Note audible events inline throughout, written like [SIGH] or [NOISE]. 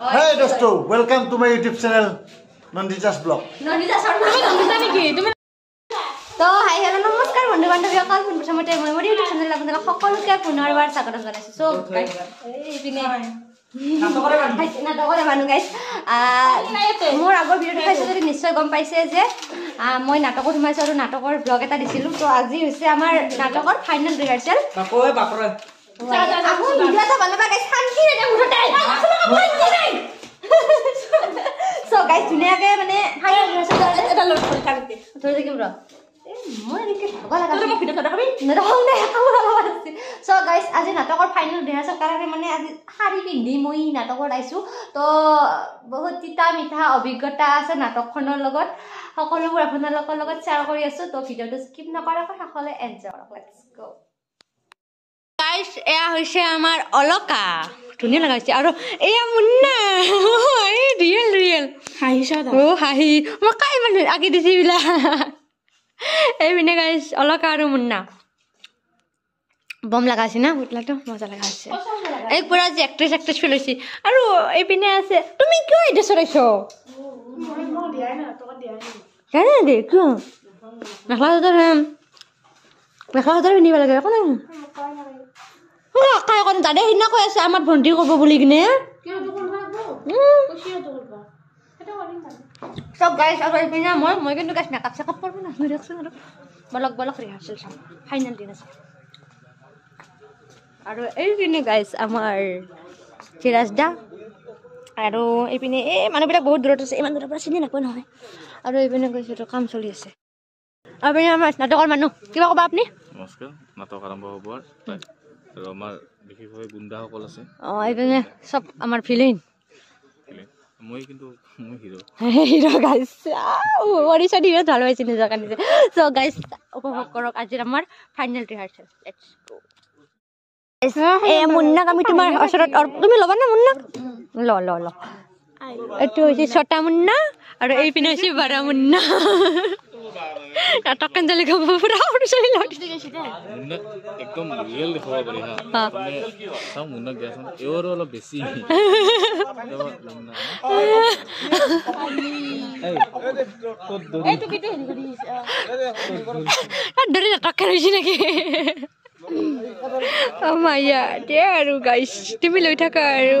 Hai dosto, welcome to my YouTube channel Nandita's Blog. Nandita's Blog. Tuh, hai halo, namaskar, bantu-bantu ya kalau bersama saya mau YouTube channel lagi dalam kok kalau kayak punar war sakar sakar sih. So, guys, ini. Nato kore manu. Nato kore manu guys. Ah, mau ragu video kita sih dari nisso gom paisa aja. Ah, mau nato kore sama sih orang nato kore blog kita disilum tuh aja. Usia, amar nato kore final rehearsal. Nato kore, bakro. আজি নাটকৰ final rehearsal কাৰণে মানে আজি শাৰী পিন্ধি মই নাটকত আহিছোঁ তো বহুত তিতা মিঠা অভিজ্ঞতা আছে নাটকখনৰ লগত সকলোবোৰ আপোনালোকৰ লগত শ্বেয়াৰ কৰি আছোঁ তো ভিডিঅ'টো স্কিপ নকৰাকৈ সকলোৱে এনজয় কৰক লেটছ গ' গাইছ এয়া হৈছে আমাৰ অলকা ধুনীয়া লগা হৈছে আৰু এয়া মুন্না এই ৰিয়েল ৰিয়েল হাঁহিছা অ' হাঁহি মই কাই মানে আঁকি দিছে এইবিলাক এইপিনে গাইছ অলকা আৰু মুন্না বম লগা আছে না পুতলাটো মজা লগা আছে এই পুৰা যে এক্ট্ৰেছ এক্ট্ৰেছ ফিল হৈছে আৰু এইপিনে আছে তুমি কিয় এইটো চলাইছ কিয় মেখেলা চাদৰ মেখেলা চাদৰ পিন্ধিব লাগে একো নাই আমার ভন্টি কব বলি কিনে চব গাই চাব মই মই কিন্তু গাছ মেকআপ চেকআপ কৰিব নাজানো দেখোন আৰু বলক বলক ৰিহাৰ্চেল চাম ফাইনেল দিন আছে আৰু এইপিনে গাইছ আমাৰ ধীৰাজ দা আৰু এইপিনে এই মানুহবিলাক বহুত দূৰত আছে ইমান দূৰৰ পৰা চিনি নাপায় নহয় আৰু এইপিনে গৈছোঁ আৰু কাম চলি আছে আপুনি আমাৰ নাটকৰ মানুহ কিবা ক'বা আপুনি নমস্কাৰ নাটক আৰম্ভ হ'ব আৰু আমাৰ বিশেষভাৱে গুণ্ডাসকল আছে অঁ এইপিনে চব আমাৰ [LAUGHS] ভিলেইন এইটো হৈছে ছটা মুন্না আৰু এইপিনে হৈছে বাৰ মুন্না নাটকখন যেনেকে পুৰা সৰু চলিলে ঠিক আছে দে মুন্নাক একদম ৰিয়েল দেখাব পাৰি হা চাওঁ মুন্নাক দিয়াচোন এওঁৰো অলপ বেছি ধৰি নাটক হৈছে নেকি মাইয়া দে আৰু গাইছ তুমি লৈ থাকা আৰু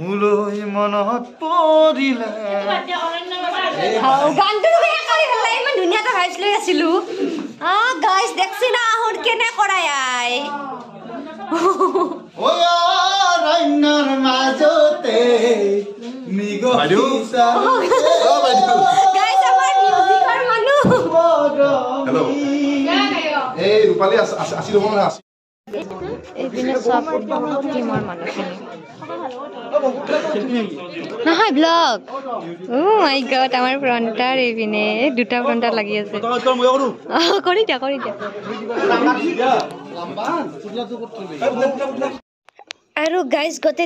মোলৈ মনত পৰিলে গানটো ইমান ধুনীয়াকৈ ভাইচ লৈ আছিলো অ' গাইছ দেখছি না আহোন কেনে কৰা আই মানুহ এই ৰূপালী আছিল Oh আৰু গাইজ গোটেই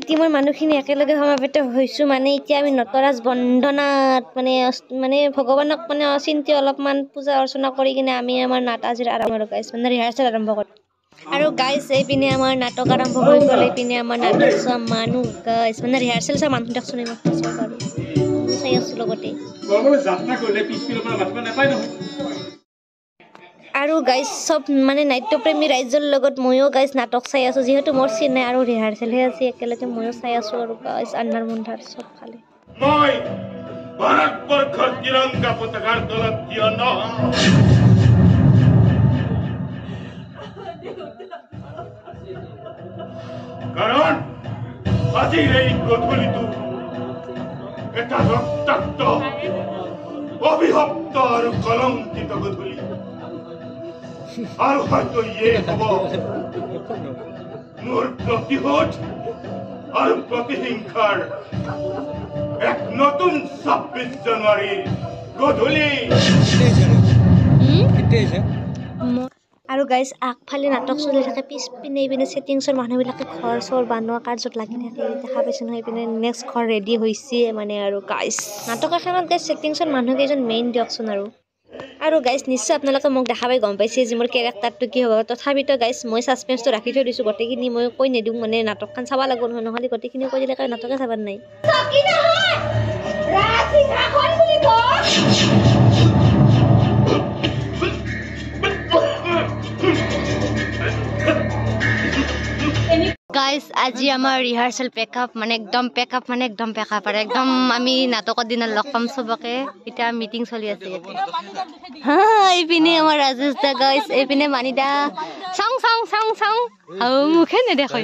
টীমৰ মানুহখিনি একেলগে সমাৱেত হৈছোঁ মানে এতিয়া আমি নটৰাজ বন্দনাত মানে মানে ভগৱানক মানে অচিন্তি অলপমান পূজা অৰ্চনা কৰি কিনে আমি আমাৰ নাট আজিৰ আৰম্ভ মানে ৰিহাৰ্চেল আৰম্ভ কৰোঁ আৰু গাইজ এইপিনে আমাৰ নাটক আৰম্ভ কৰি গ'লে এইপিনে আমাৰ নাটক চোৱা মানুহ গাইজ মানে ৰিহাৰ্চেল চোৱা মানুহ দিয়ক চাই আছোঁ লগতে আৰু গাইজ চব মানে নাট্যপ্ৰেমী ৰাইজৰ লগত ময়ো গাইজ নাটক চাই আছোঁ যিহেতু মোৰ চিনে আৰু ৰিহাৰ্চেলহে আছে একেলগে ময়ো চাই আছোঁ আৰু গাইজ আন্ধাৰ মুন্ধাৰ চব ফালে আজির এই প্রথলিত এটা রক্তাক্ত অবিভক্ত আর কলঙ্কিত গধুলি আর হয়তো ইয়ে হব মোর প্রতিহত আর প্রতিহিংসার এক নতুন ছাব্বিশ জানুয়ারির গধুলি গাইজ আগফালে নাটক চলি থাকে পিছপিনে এইপিনে ছেটিংছৰ মানুহবিলাকে ঘৰ চৰ বনোৱা কাৰ্যত লাগি থাকে দেখা পাইছোঁ নহয় এইপিনে নেক্সট ঘৰ ৰেডি হৈছে মানে আৰু গাইজ নাটক এখনত গাইজ ছেটিংছৰ মানুহকেইজন মেইন দিয়কচোন আৰু আৰু গাইজ নিশ্চয় আপোনালোকে মোক দেখা পাই গম পাইছে যে মোৰ কেৰেক্টাৰটো কি হ'ব তথাপিতো গাইজ মই ছাছপেঞ্চটো ৰাখি থৈ দিছোঁ গোটেইখিনি মই কৈ নিদিওঁ মানে নাটকখন চাব লাগিব নহয় নহ'লে গোটেইখিনি কৈ দিলে নাটকে চাব নাই গাইজ আজি আমাৰ ৰিহাৰ্চেল পেক আপ মানে একদম পেক আপ মানে একদম পেক আপ আৰু একদম আমি নাটকৰ দিনা লগ পাম চবকে এতিয়া মিটিং চলি আছে এইপিনে আমাৰ ৰাজেশ দা গাইজ এইপিনে মানিদা চাং চাং চাং চাং আৰু মুখে নেদেখো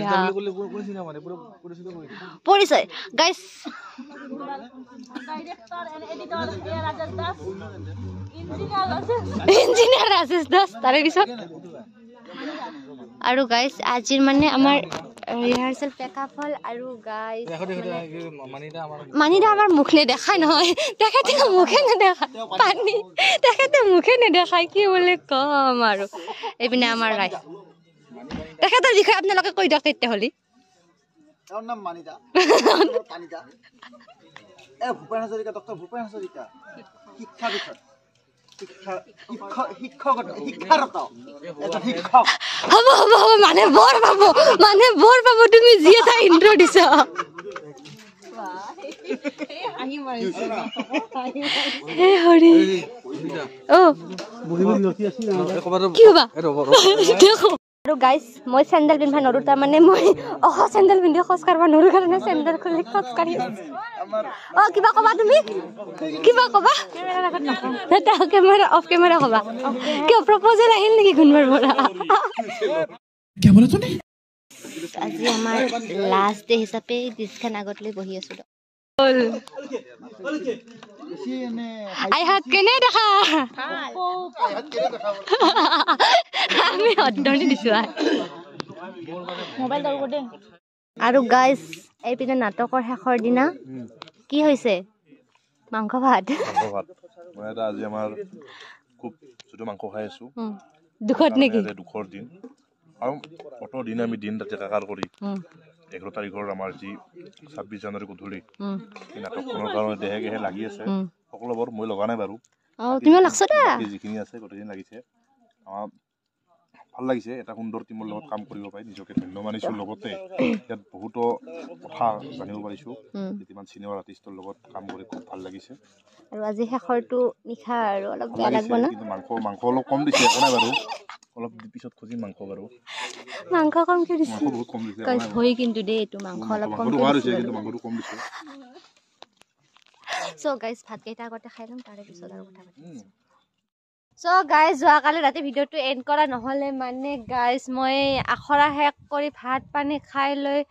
পৰিচয় গাইজ ইঞ্জিনিয়াৰ ৰাজেশ দাস তাৰে পিছত আৰু গাইজ আজিৰ মানে আমাৰ ৰিহাৰ্চেল পেকআপ হ'ল আৰু গাইজ মানিদা আমাৰ মুখ নেদেখাই নহয় তেখেতে মুখে নেদেখা পানী তেখেতে মুখে নেদেখাই কি বুলি ক'ম আৰু এইপিনে আমাৰ গাইজ তেখেতৰ বিষয়ে আপোনালোকে কৈ দিয়ক তেতিয়াহ'লে [LAUGHS] ভূপেন হব হব হব মানে বৰ পাব মানে বৰ পাব তুমি যি এটা ইণ্ট্ৰ দিছা আৰু গাইজ মই চেণ্ডেল পিন্ধিব নোৱাৰোঁ তাৰমানে মই অহ চেণ্ডেল পিন্ধি খোজকাঢ়িব নোৱাৰোঁ কাৰণে চেণ্ডেল খুলি খোজকাঢ়ি অ কিবা ক'বা তুমি কিবা ক'বা এটা কেমেৰা অফ কেমেৰা ক'বা কিয় প্ৰপ'জেল আহিল নেকি কোনোবাৰ পৰা আজি আমাৰ লাষ্ট ডে হিচাপে বিছখান আগত লৈ বহি আছিলোঁ 시인의 아이핫게네 다하 아미 어떤 일이야 모바일 달고 돼 아루 가이스 에비네 나토코 해커디나 কি হৈছে মাংস ভাত মাংস ভাত মই এটা আজি আমাৰ খুব ছোট মাংস খাই আছো দুখত নেকি দুখৰ দিন আৰু অত দিন আমি দিন ৰাতি কাকাৰ এঘাৰ তাৰিখৰ আমাৰ যি ছাব্বিছ জানুৱাৰী গধূলি সেই নাটকখনৰ কাৰণে দেহে গেহে লাগি আছে সকলো বাৰু মই লগা নাই বাৰু যিখিনি আছে গোটেইখিনি লাগিছে ভাল লাগিছে এটা সুন্দৰ টীমৰ লগত কাম কৰিব পাৰি নিজকে ধন্য মানিছোঁ লগতে ইয়াত বহুতো কথা জানিব পাৰিছোঁ কেইটামান চিনেমা আৰ্টিষ্টৰ লগত কাম কৰি খুব ভাল লাগিছে আৰু আজি শেষৰটো নিশা আৰু অলপ বেয়া লাগিব মাংস মাংস অলপ কম দিছে একো বাৰু অলপ পিছত খুজিম মাংস বাৰু মাংস কমকে দিছে কই হই কিন্তু দে এটো মাংস অলপ কম দিছে কিন্তু মাংসটো কম দিছে সো গাইস ভাত কেইটা গটে খাই লম তারে পিছত আৰু কথা পাতিছো চ' গাইজ যোৱাকালি ৰাতি ভিডিঅ'টো এড কৰা নহ'লে মানে গাইজ মই আখৰা শেষ কৰি ভাত পানী খাই লৈ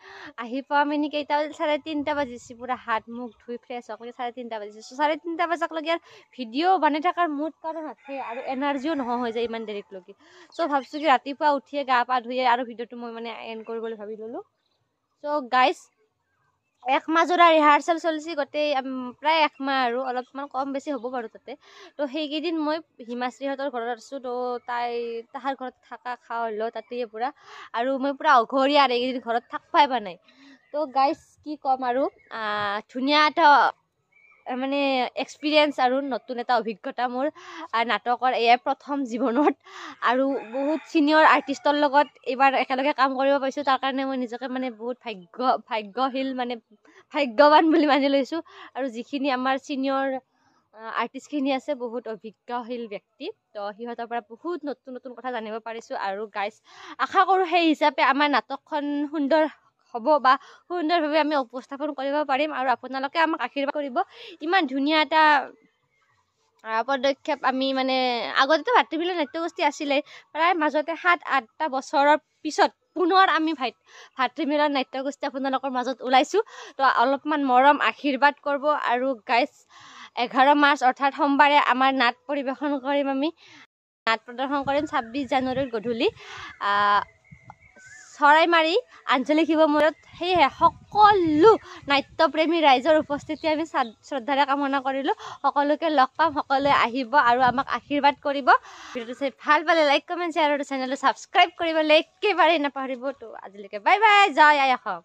আহি পাম এনে কেইটা বাজি চাৰে তিনিটা বাজিছে পূৰা হাত মুখ ধুই ফ্ৰেছ হওক চাৰে তিনিটা বাজিছে চ' চাৰে তিনিটা বজাক আৰু ভিডিঅ' বনাই থকাৰ মুড কাৰণ আছে আৰু এনাৰ্জিও নোহোৱা হৈ যায় ইমান দেৰিলৈকে চ' ভাবিছোঁ কি ৰাতিপুৱা উঠিয়ে গা পা ধুই আৰু ভিডিঅ'টো মই মানে এড কৰিবলৈ ভাবি ল'লোঁ চ' গাইজ একমাহ যোৰা ৰিহাৰ্চেল চলিছে গোটেই প্ৰায় একমাহ আৰু অলপমান কম বেছি হ'ব বাৰু তাতে তো সেইকেইদিন মই হিমাশ্ৰীহঁতৰ ঘৰত আছোঁ তো তাই তাহাৰ ঘৰত থকা খা হ'লোঁ তাতে পূৰা আৰু মই পূৰা অঘৰীয়া আৰু এইকেইদিন ঘৰত থাকিবই পৰা নাই তো গাইছ কি ক'ম আৰু ধুনীয়া এটা মানে এক্সপিৰিয়েঞ্চ আৰু নতুন এটা অভিজ্ঞতা মোৰ নাটকৰ এয়াই প্ৰথম জীৱনত আৰু বহুত চিনিয়ৰ আৰ্টিষ্টৰ লগত এইবাৰ একেলগে কাম কৰিব পাৰিছোঁ তাৰ কাৰণে মই নিজকে মানে বহুত ভাগ্য ভাগ্যশীল মানে ভাগ্যৱান বুলি মানি লৈছোঁ আৰু যিখিনি আমাৰ চিনিয়ৰ আৰ্টিষ্টখিনি আছে বহুত অভিজ্ঞশীল ব্যক্তি তো সিহঁতৰ পৰা বহুত নতুন নতুন কথা জানিব পাৰিছোঁ আৰু গাইছ আশা কৰোঁ সেই হিচাপে আমাৰ নাটকখন সুন্দৰ হ'ব বা সুন্দৰভাৱে আমি উপস্থাপন কৰিব পাৰিম আৰু আপোনালোকে আমাক আশীৰ্বাদ কৰিব ইমান ধুনীয়া এটা পদক্ষেপ আমি মানে আগতেতো ভাতৃবিলৰ নাট্যগোষ্ঠী আছিলে প্ৰায় মাজতে সাত আঠটা বছৰৰ পিছত পুনৰ আমি ভাই ভাতৃমিলন গোষ্ঠী আপোনালোকৰ মাজত ওলাইছোঁ তো অলপমান মৰম আশীৰ্বাদ কৰিব আৰু গাইজ এঘাৰ মাৰ্চ অৰ্থাৎ সোমবাৰে আমাৰ নাট পৰিৱেশন কৰিম আমি নাট প্ৰদৰ্শন কৰিম ছাব্বিছ জানুৱাৰীত গধূলি চৰাই মাৰি আঞ্চলিক শিৱ মন্দিৰত সেয়েহে সকলো নাট্যপ্ৰেমী ৰাইজৰ উপস্থিতি আমি শ্ৰদ্ধাৰে কামনা কৰিলোঁ সকলোকে লগ পাম সকলোৱে আহিব আৰু আমাক আশীৰ্বাদ কৰিব ভিডিঅ'টো চাই ভাল পালে লাইক কমেণ্ট শ্বেয়াৰ আৰু চেনেলটো ছাবস্ক্ৰাইব কৰিবলৈ একেবাৰে নাপাহৰিব তো আজিলৈকে বাই বাই জয় আই অসম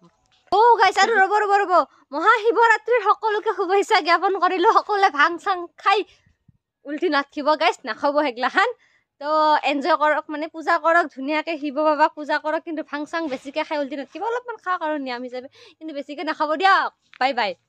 অ' গাইছ আৰু ৰ'ব ৰ'ব ৰ'ব মহাশিৱৰাত্ৰিৰ সকলোকে শুভেচ্ছা জ্ঞাপন কৰিলোঁ সকলোৱে ভাং চাং খাই উল্টি নাথিব গাইছ নাখাব সেইগিলাখান তো এনজয় কৰক মানে পূজা কৰক ধুনীয়াকৈ শিৱ বাবাক পূজা কৰক কিন্তু ভাং চাং বেছিকৈ খাই উল্টি কিবা অলপমান খাওক আৰু নিৰামিষ হিচাপে কিন্তু বেছিকৈ নাখাব দিয়ক বাই বাই